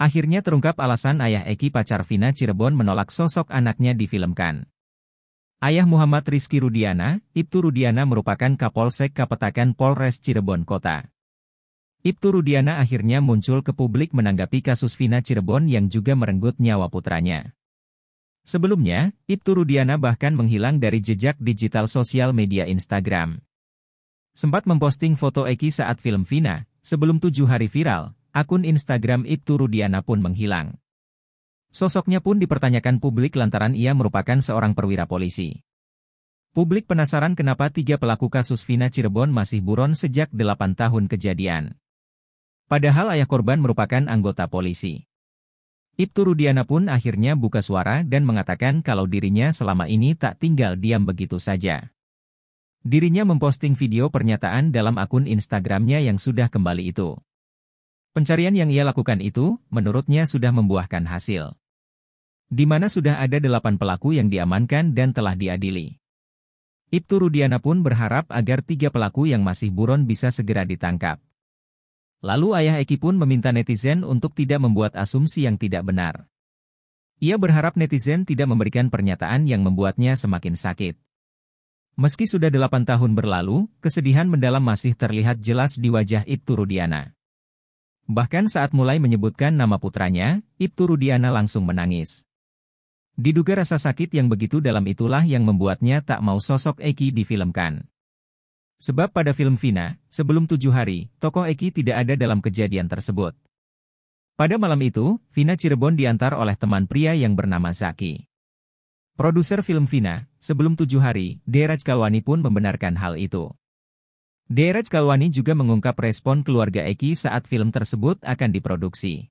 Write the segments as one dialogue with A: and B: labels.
A: Akhirnya terungkap alasan ayah Eki pacar Vina Cirebon menolak sosok anaknya difilmkan. Ayah Muhammad Rizky Rudiana, Ibtu Rudiana merupakan Kapolsek Kapetakan Polres Cirebon Kota. Ibtu Rudiana akhirnya muncul ke publik menanggapi kasus Vina Cirebon yang juga merenggut nyawa putranya. Sebelumnya, Ibtu Rudiana bahkan menghilang dari jejak digital sosial media Instagram. Sempat memposting foto Eki saat film Vina, sebelum tujuh hari viral, akun Instagram Ibtu Rudiana pun menghilang. Sosoknya pun dipertanyakan publik lantaran ia merupakan seorang perwira polisi. Publik penasaran kenapa tiga pelaku kasus Vina Cirebon masih buron sejak 8 tahun kejadian. Padahal ayah korban merupakan anggota polisi. Ibtu Rudiana pun akhirnya buka suara dan mengatakan kalau dirinya selama ini tak tinggal diam begitu saja. Dirinya memposting video pernyataan dalam akun Instagramnya yang sudah kembali itu. Pencarian yang ia lakukan itu, menurutnya sudah membuahkan hasil. Di mana sudah ada delapan pelaku yang diamankan dan telah diadili. Ibtu Rudiana pun berharap agar tiga pelaku yang masih buron bisa segera ditangkap. Lalu ayah Eki pun meminta netizen untuk tidak membuat asumsi yang tidak benar. Ia berharap netizen tidak memberikan pernyataan yang membuatnya semakin sakit. Meski sudah delapan tahun berlalu, kesedihan mendalam masih terlihat jelas di wajah Ibtu Rudiana. Bahkan saat mulai menyebutkan nama putranya, Ibtu Rudiana langsung menangis. Diduga rasa sakit yang begitu dalam itulah yang membuatnya tak mau sosok Eki difilmkan. Sebab pada film Vina, sebelum tujuh hari, tokoh Eki tidak ada dalam kejadian tersebut. Pada malam itu, Vina Cirebon diantar oleh teman pria yang bernama Zaki. Produser film Vina, sebelum tujuh hari, Deraj Kalwani pun membenarkan hal itu. Deraj Kalwani juga mengungkap respon keluarga Eki saat film tersebut akan diproduksi.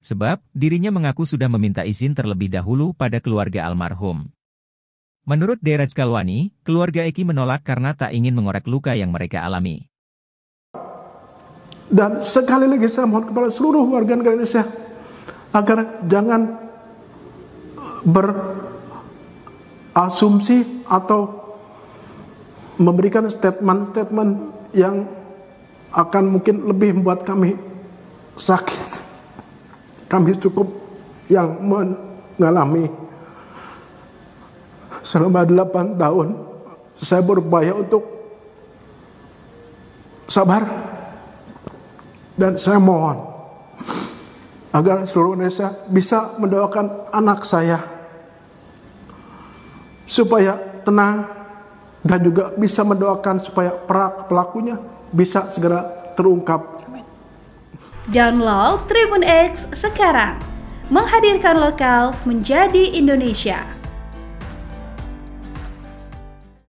A: Sebab, dirinya mengaku sudah meminta izin terlebih dahulu pada keluarga almarhum. Menurut Deraj Kalwani, keluarga Eki menolak karena tak ingin mengorek luka yang mereka alami.
B: Dan sekali lagi saya mohon kepada seluruh warga negara Indonesia agar jangan berasumsi atau memberikan statement-statement yang akan mungkin lebih membuat kami sakit. Kami cukup yang mengalami selama 8 tahun saya berupaya untuk sabar dan saya mohon agar seluruh Indonesia bisa mendoakan anak saya supaya tenang dan juga bisa mendoakan supaya pelakunya bisa segera terungkap. Download Tribun X sekarang, menghadirkan lokal menjadi Indonesia.